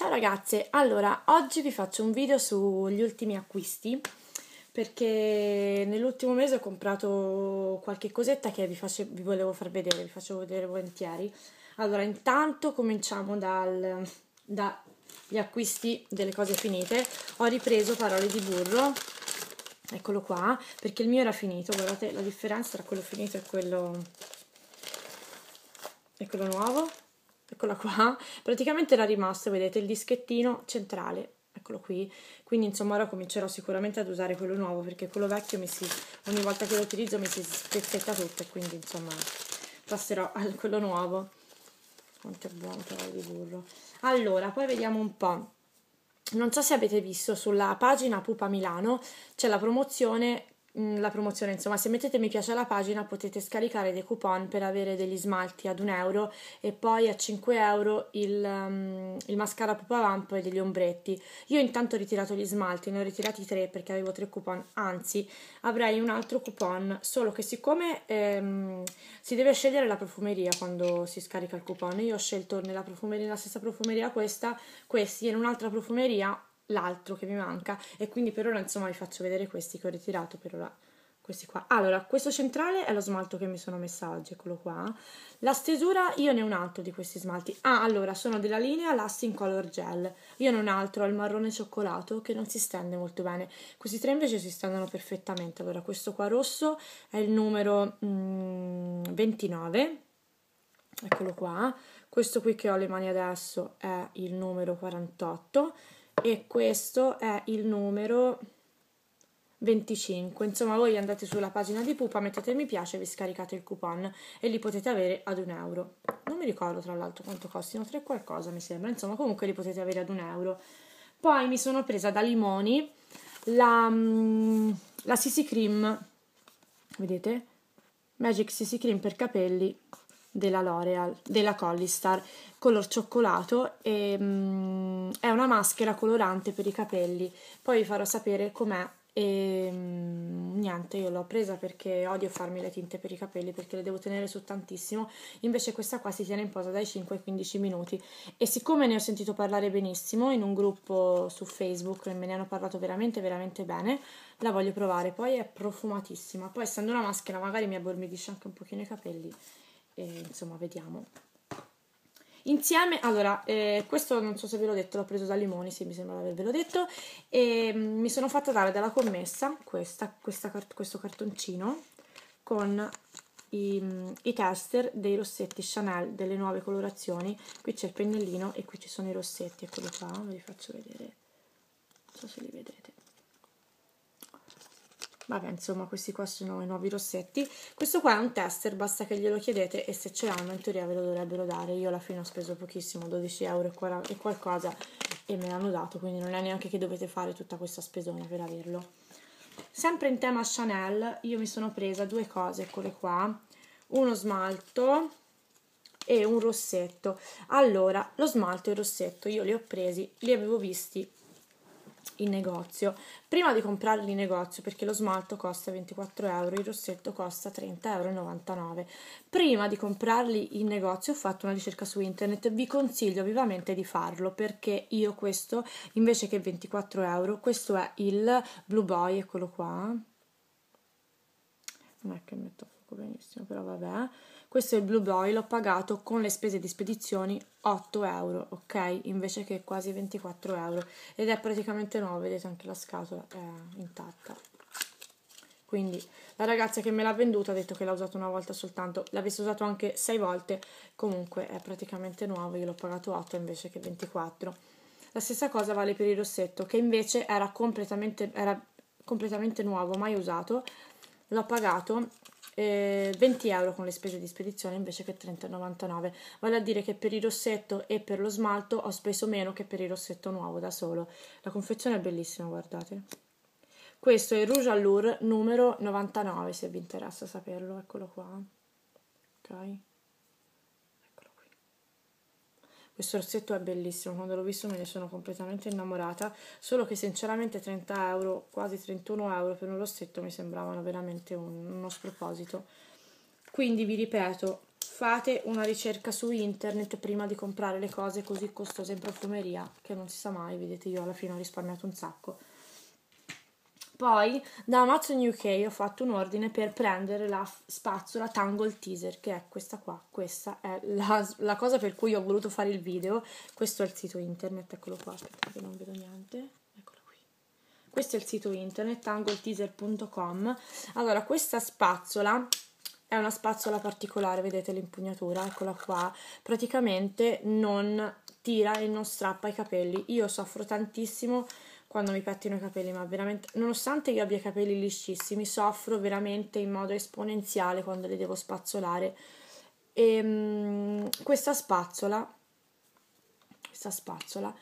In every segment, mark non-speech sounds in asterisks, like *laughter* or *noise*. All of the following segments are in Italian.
Ciao ragazze, allora oggi vi faccio un video sugli ultimi acquisti perché nell'ultimo mese ho comprato qualche cosetta che vi, faccio, vi volevo far vedere, vi faccio vedere volentieri. Allora intanto cominciamo dagli da acquisti delle cose finite, ho ripreso Parole di Burro, eccolo qua, perché il mio era finito, guardate la differenza tra quello finito e quello, e quello nuovo eccola qua, *laughs* praticamente era rimasto, vedete, il dischettino centrale, eccolo qui, quindi insomma ora comincerò sicuramente ad usare quello nuovo perché quello vecchio mi si, ogni volta che lo utilizzo mi si spezzetta tutto e quindi insomma passerò a *laughs* quello nuovo. Quanto è buono però di burro. Allora, poi vediamo un po'. Non so se avete visto sulla pagina Pupa Milano c'è la promozione Mm, la promozione, insomma, se mettete mi piace alla pagina potete scaricare dei coupon per avere degli smalti ad un euro e poi a 5 euro il, um, il mascara Pupa Vamp e degli ombretti. Io intanto ho ritirato gli smalti, ne ho ritirati tre perché avevo tre coupon, anzi avrei un altro coupon, solo che siccome ehm, si deve scegliere la profumeria quando si scarica il coupon, io ho scelto nella, profumeria, nella stessa profumeria questa, questi e in un'altra profumeria l'altro che mi manca e quindi per ora insomma vi faccio vedere questi che ho ritirato per ora questi qua allora questo centrale è lo smalto che mi sono messa oggi eccolo qua la stesura io ne ho un altro di questi smalti ah allora sono della linea Lasting Color Gel io ne ho un altro al marrone cioccolato che non si stende molto bene questi tre invece si stendono perfettamente allora questo qua rosso è il numero mm, 29 eccolo qua questo qui che ho le mani adesso è il numero 48 e questo è il numero 25. Insomma, voi andate sulla pagina di Pupa, mettete mi piace, vi scaricate il coupon e li potete avere ad un euro. Non mi ricordo tra l'altro quanto costino, 3 qualcosa mi sembra. Insomma, comunque li potete avere ad un euro. Poi mi sono presa da Limoni la, mm, la CC Cream, vedete? Magic CC Cream per capelli della L'Oreal, della Collistar, color cioccolato e mm, è una maschera colorante per i capelli. Poi vi farò sapere com'è e mm, niente, io l'ho presa perché odio farmi le tinte per i capelli perché le devo tenere su tantissimo. Invece questa qua si tiene in posa dai 5 ai 15 minuti e siccome ne ho sentito parlare benissimo in un gruppo su Facebook e me ne hanno parlato veramente veramente bene, la voglio provare. Poi è profumatissima. Poi essendo una maschera magari mi abormidisce anche un pochino i capelli e insomma vediamo. Insieme, allora, eh, questo non so se ve l'ho detto, l'ho preso da Limoni, se mi sembra di avervelo detto, e mm, mi sono fatta dare dalla commessa questa, questa, questo cartoncino con i, mm, i, tester dei rossetti Chanel, delle nuove colorazioni. Qui c'è il pennellino e qui ci sono i rossetti, eccoli qua, ve li faccio vedere, non so se li vedrete vabbè insomma questi qua sono i nuovi rossetti questo qua è un tester basta che glielo chiedete e se ce l'hanno in teoria ve lo dovrebbero dare io alla fine ho speso pochissimo 12 euro e qualcosa e me l'hanno dato quindi non è neanche che dovete fare tutta questa spesona per averlo sempre in tema Chanel io mi sono presa due cose eccole qua uno smalto e un rossetto allora lo smalto e il rossetto io li ho presi li avevo visti in negozio prima di comprarli in negozio perché lo smalto costa 24 euro il rossetto costa 30,99 euro prima di comprarli in negozio ho fatto una ricerca su internet vi consiglio vivamente di farlo perché io questo invece che 24 euro questo è il blue boy eccolo qua non è che metto fuoco benissimo però vabbè questo è il Blue Boy, l'ho pagato con le spese di spedizioni 8 euro, ok? Invece che quasi 24 euro. Ed è praticamente nuovo, vedete anche la scatola è intatta. Quindi la ragazza che me l'ha venduta ha detto che l'ha usato una volta soltanto, l'avesse usato anche 6 volte, comunque è praticamente nuovo, io l'ho pagato 8 invece che 24. La stessa cosa vale per il rossetto, che invece era completamente, era completamente nuovo, mai usato, l'ho pagato eh, 20 euro con le spese di spedizione invece che 30,99 vale a dire che per il rossetto e per lo smalto ho speso meno che per il rossetto nuovo da solo la confezione è bellissima guardate questo è il Rouge Allure numero 99 se vi interessa saperlo eccolo qua ok Questo rossetto è bellissimo, quando l'ho visto me ne sono completamente innamorata, solo che sinceramente 30 euro, quasi 31 euro per un rossetto mi sembravano veramente un, uno sproposito. Quindi vi ripeto, fate una ricerca su internet prima di comprare le cose così costose in profumeria, che non si sa mai, vedete io alla fine ho risparmiato un sacco. Poi da Amazon UK ho fatto un ordine per prendere la spazzola Tangle Teaser, che è questa qua. Questa è la, la, cosa per cui ho voluto fare il video. Questo è il sito internet, eccolo qua, aspettate, non vedo niente. Eccolo qui. Questo è il sito internet, tangleteaser.com. Allora, questa spazzola è una spazzola particolare, vedete l'impugnatura, eccola qua. Praticamente non tira e non strappa i capelli. Io soffro tantissimo quando mi pettino i capelli, ma veramente, nonostante io abbia i capelli liscissimi, soffro veramente in modo esponenziale quando li devo spazzolare. E ehm, mh, questa spazzola, questa spazzola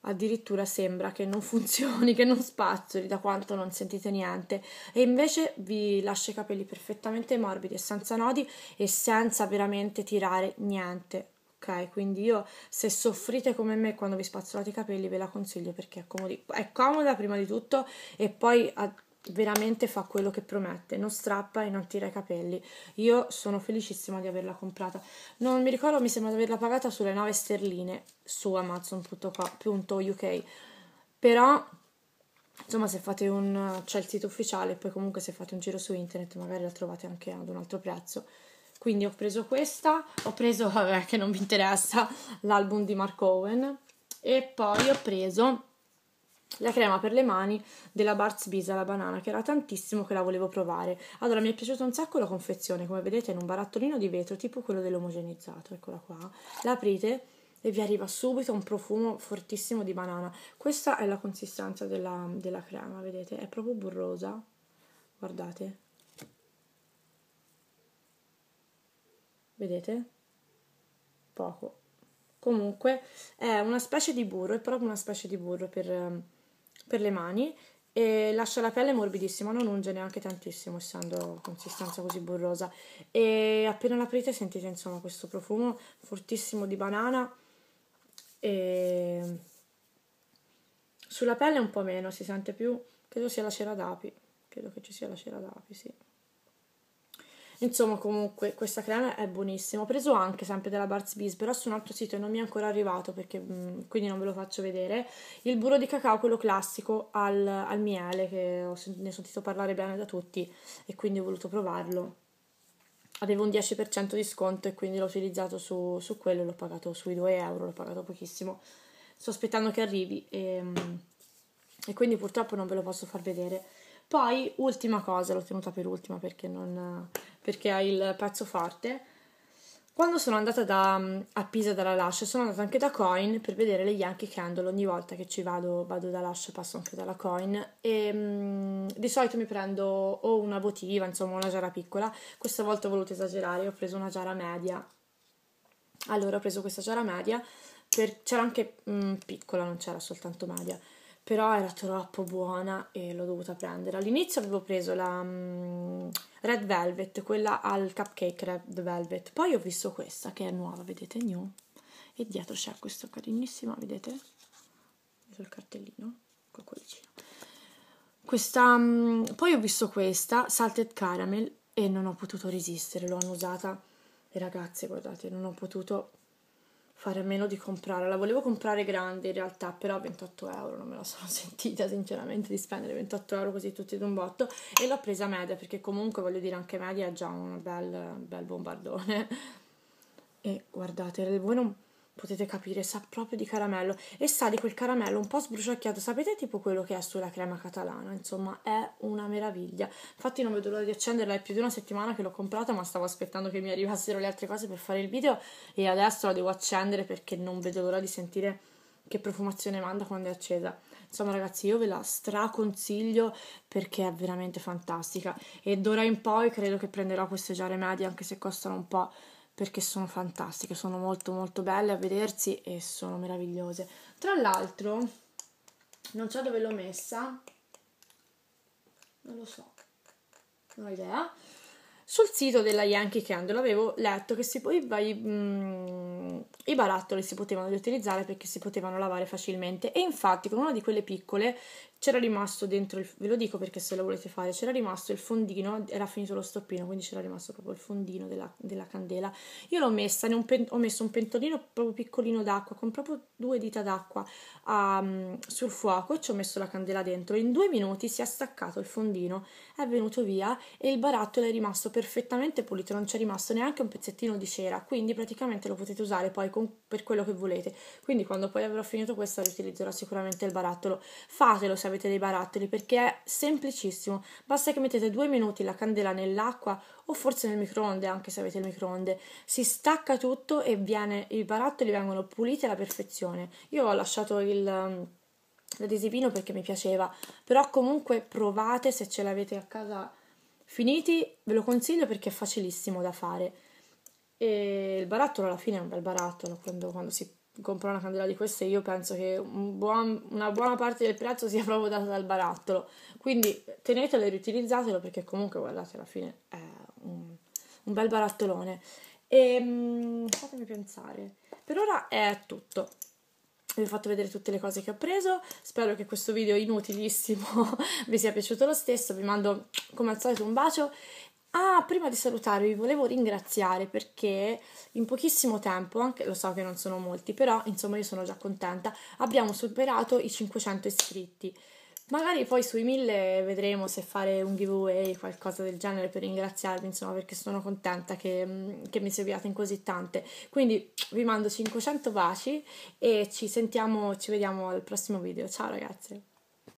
addirittura sembra che non *laughs* funzioni, che non spazzoli da quanto non sentite niente e invece vi lascia i capelli perfettamente morbidi e senza nodi e senza veramente tirare niente ok? Quindi io, se soffrite come me quando vi spazzolate i capelli, ve la consiglio perché è, comodi- è comoda prima di tutto e poi a- ah, veramente fa quello che promette, non strappa e non tira i capelli. Io sono felicissima di averla comprata. Non mi ricordo, mi sembra di averla pagata sulle 9 sterline su amazon.uk, però... Insomma, se fate un... c'è il sito ufficiale, poi comunque se fate un giro su internet magari la trovate anche ad un altro prezzo quindi ho preso questa, ho preso, *laughs* vabbè che non mi interessa, l'album di Mark Owen e poi ho preso la crema per le mani della Bart's Bisa la banana, che era tantissimo che la volevo provare. Allora, mi è piaciuta un sacco la confezione, come vedete, in un barattolino di vetro, tipo quello dell'omogenizzato, eccola qua. L'aprite e vi arriva subito un profumo fortissimo di banana. Questa è la consistenza della, della crema, vedete? È proprio burrosa, guardate. vedete? Poco. Comunque è una specie di burro, è proprio una specie di burro per, ehm, per le mani e lascia la pelle morbidissima, non unge neanche tantissimo essendo consistenza così burrosa e appena l'aprite sentite insomma questo profumo fortissimo di banana e sulla pelle un po' meno, si sente più, credo sia la cera d'api, credo che ci sia la cera d'api, sì. Insomma, comunque, questa crema è buonissima. Ho preso anche sempre della Barts Bees, però su un altro sito e non mi è ancora arrivato, perché, mm, quindi non ve lo faccio vedere. Il burro di cacao, quello classico, al, al miele, che ho, ne ho sentito parlare bene da tutti e quindi ho voluto provarlo. Avevo un 10% di sconto e quindi l'ho utilizzato su, su quello e l'ho pagato sui 2 euro, l'ho pagato pochissimo. Sto aspettando che arrivi e, mm, e quindi purtroppo non ve lo posso far vedere. Poi, ultima cosa, l'ho tenuta per ultima perché non, perché ha il pezzo forte. Quando sono andata da, mm, a Pisa dalla Lush, sono andata anche da Coin per vedere le Yankee Candle. Ogni volta che ci vado, vado da Lush, passo anche dalla Coin. E mh, mm, di solito mi prendo o una votiva, insomma una giara piccola. Questa volta ho voluto esagerare, ho preso una giara media. Allora ho preso questa giara media, per, c'era anche mh, mm, piccola, non c'era soltanto media però era troppo buona e l'ho dovuta prendere. All'inizio avevo preso la um, Red Velvet, quella al Cupcake Red Velvet, poi ho visto questa che è nuova, vedete, new, e dietro c'è questa carinissima, vedete? Vedo il cartellino, col cuoricino. Questa, um, poi ho visto questa, Salted Caramel, e non ho potuto resistere, l'ho annusata, e ragazze, guardate, non ho potuto fare a meno di comprare. La volevo comprare grande in realtà, però 28 euro non me la sono *laughs* sentita sinceramente di spendere 28 euro così tutti un botto e l'ho presa media perché comunque voglio dire anche media è già un bel, bel bombardone. *laughs* E guardate, voi non potete capire, sa proprio di caramello e sa di quel caramello un po' sbruciacchiato, sapete tipo quello che è sulla crema catalana, insomma è una meraviglia. Infatti non vedo l'ora di accenderla, è più di una settimana che l'ho comprata ma stavo aspettando che mi arrivassero le altre cose per fare il video e adesso la devo accendere perché non vedo l'ora di sentire che profumazione manda quando è accesa. Insomma ragazzi io ve la straconsiglio perché è veramente fantastica e d'ora in poi credo che prenderò queste giare medie anche se costano un po' perché sono fantastiche, sono molto molto belle a vedersi e sono meravigliose. Tra l'altro, non so dove l'ho messa, non lo so, non ho idea. Sul sito della Yankee Candle avevo letto che si, i, mm, i barattoli si potevano riutilizzare perché si potevano lavare facilmente e infatti con una di quelle piccole c'era rimasto dentro, il, ve lo dico perché se lo volete fare, c'era rimasto il fondino, era finito lo stoppino, quindi c'era rimasto proprio il fondino della, della candela. Io l'ho messa, in un pen, ho messo un pentolino proprio piccolino d'acqua, con proprio due dita d'acqua um, sul fuoco e ci ho messo la candela dentro. In due minuti si è staccato il fondino, è venuto via e il barattolo è rimasto perfettamente pulito, non c'è rimasto neanche un pezzettino di cera, quindi praticamente lo potete usare poi con, per quello che volete. Quindi quando poi avrò finito questo riutilizzerò sicuramente il barattolo. Fatelo se avete dei barattoli perché è semplicissimo. Basta che mettete due minuti la candela nell'acqua o forse nel microonde, anche se avete il microonde. Si stacca tutto e viene, i barattoli vengono puliti alla perfezione. Io ho lasciato il mm, l'adesivino perché mi piaceva, però comunque provate se ce l'avete a casa finiti, ve lo consiglio perché è facilissimo da fare. E il barattolo alla fine è un bel barattolo quando, quando si compro una candela di queste, io penso che un buon, una buona parte del prezzo sia *laughs* proprio data dal barattolo. Quindi tenetelo e riutilizzatelo perché comunque, guardate, alla fine è un, un bel barattolone. E ehm, fatemi pensare. Per ora è tutto. Vi ho fatto vedere tutte le cose che ho preso. Spero che questo video inutilissimo *laughs* vi sia piaciuto lo stesso. Vi mando come al solito un bacio Ah, prima di salutarvi volevo ringraziare perché in pochissimo tempo, anche lo so che non sono molti, però insomma io sono già contenta, abbiamo superato i 500 iscritti. Magari poi sui 1000 vedremo se fare un giveaway o qualcosa del genere per ringraziarvi, insomma, perché sono contenta che, mm, che mi seguiate in così tante. Quindi vi mando 500 baci e ci sentiamo, ci vediamo al prossimo video. Ciao ragazze!